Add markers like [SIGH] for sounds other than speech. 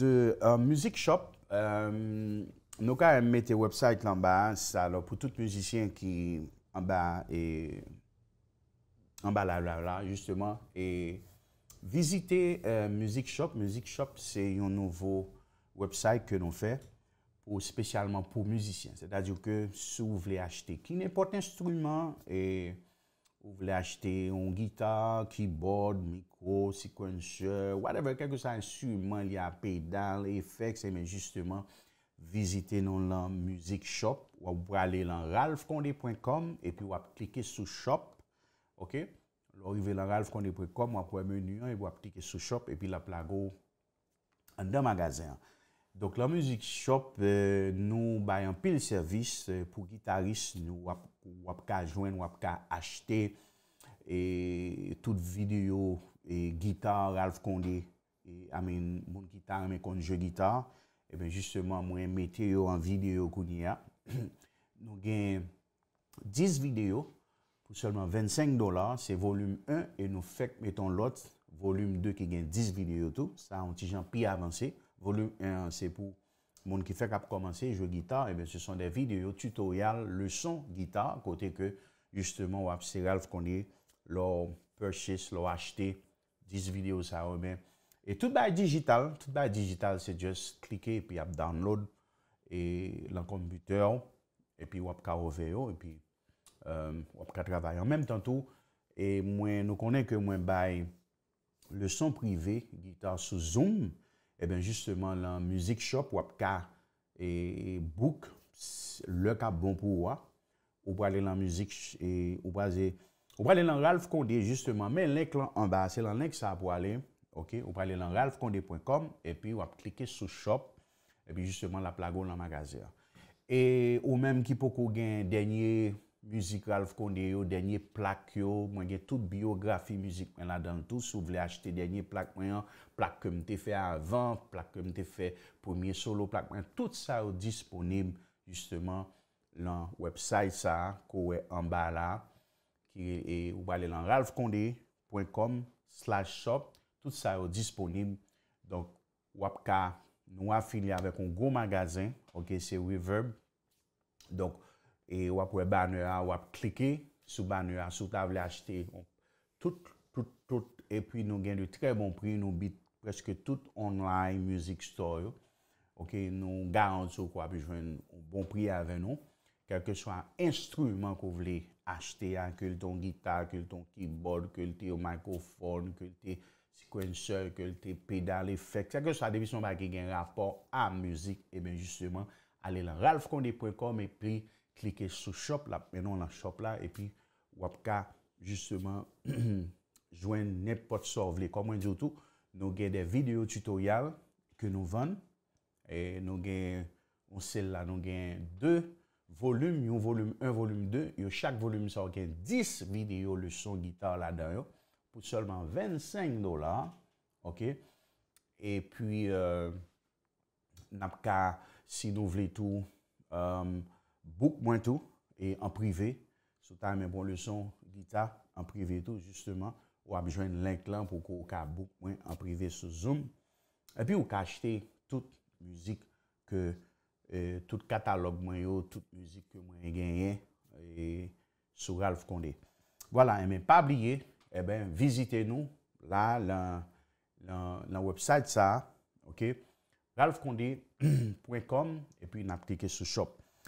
De euh, müzik shop, euh, nou ka emmete website lan ba, sa lò pou tout müzisyen ki e, an ba la la la, justyman, e vizite euh, müzik shop, müzik shop se yon nouvo website ke nou fe, ou spesyalman pou müzisyen, se ta diyo ke sou vle achete ki nè pote instouyman e... Ou vle achete yon gita, keyboard, mikro, sequencer, whatever, kek yo sa yon suman li a pedal, efekse, eh men justeman vizite yon lan musik shop. Ou wap wale lan ralphkondé.com, epi wap klike sou shop, ok? Ou wale lan ralphkondé.com, wap wale menye yon, epi wap klike sou shop, epi wap la go an dan magazen an. Donk la muzik shop eh, nou bayan pil servis eh, pou gitarist nou wap ka jwen, wap ka achte. E tout videyo, e gitar, ralf konde, ame moun gitar, ame konde je gitar. E ben justement mwen meteyo an videyo kouni ya. [CLEARS THROAT] Nou gen 10 videyo pou solman 25 dolar. Se volum 1 e nou fek meton lot, volum 2 ki gen 10 videyo tou. Sa an ti jan pi avansi. volume 1, se pou moun ki fèk ap komanse, jou gita, ebe, eh se son de video, tutorial, le son gita, kote ke, justement, wap se ral f kone, lor purchase, lor achete, dis video sa ome, e tout bè digital, tout bè digital, se just klike, epi ap download, e lan komputer, epi wap ka oveyo, epi euh, wap ka travay, an menm tan tou, e mwen nou konen ke mwen bè, le son privé, gita sou zoom, E ben, justement, la musik shop, wap ka e, e book, le ka bon pou wap, wap wale la musik, wap waze, wap wale e, la Ralph Kondé, justement, men lèk la ambase, lèk sa wale, ok, wap wale la ralphkondé.com, e pi wap klike sou shop, e pi, justement, la plagon la magazer. E ou menm ki pokou gen denye... muzik Ralph Kondé yo, denye plak yo, mwen gen tout biografi muzik mwen la dan tous, ou vle achete denye plak mwen yo, plak kem te fe avan, plak kem te fe pwemye solo, plak mwen, tout sa yo disponib, justeman, lan website sa, kowe an ba la, ki ou wale lan ralphkondé.com slash shop, tout sa yo disponib, donk wap ka, nou wap fini avèk on gwo magazin, ok, se reverb, donk, E wap wè banywa, wap klike sou banywa, sou ta vle achete. Tout, tout, tout, et pi nou gen de tre bon pri, nou bit preske tout online music store. Ok, nou garan sou kwa pi jwen bon pri avè nou. Kèlke chwa instrument kou vle achete, an kèl ton gita, kèl ton keyboard, kèl te o microphone, kèl te sequencer, kèl te pedal, efek. Kèlke chwa devisyon pa ki gen rapor a müzik, e ben justement, Ale la ralfkondi.com E pri klike sou shop la Menon la shop la E pi wap ka jisteman [CLEARS THROAT] Jwen nepot sor vle Koman djoutou nou gen de video tutorial Ke nou ven E nou gen Nou gen 2 volume Yon volume 1, volume 2 Yon chak volume sa ou gen 10 video Le son gitar la den yo Pout solman 25 dolar Ok E pi euh, Nap ka si nou vle tou, um, bouk mwen tou, e an prive, sou ta mwen bon lèson, gita, an prive tou, justement, ou a bijwen link lan, pou kou ka bouk mwen, an prive sou zoom, e pi ou ka achete, tout mouzik, e, tout katalog mwen yo, tout mouzik mwen genyen, e sou Ralph Kondé. Voilà, e mwen pa bliye, e ben, vizite nou, la, la, la, la website sa, ok, ralphcondi.com [CLEARS THROAT] et puis n'appliquez cliqué sur shop.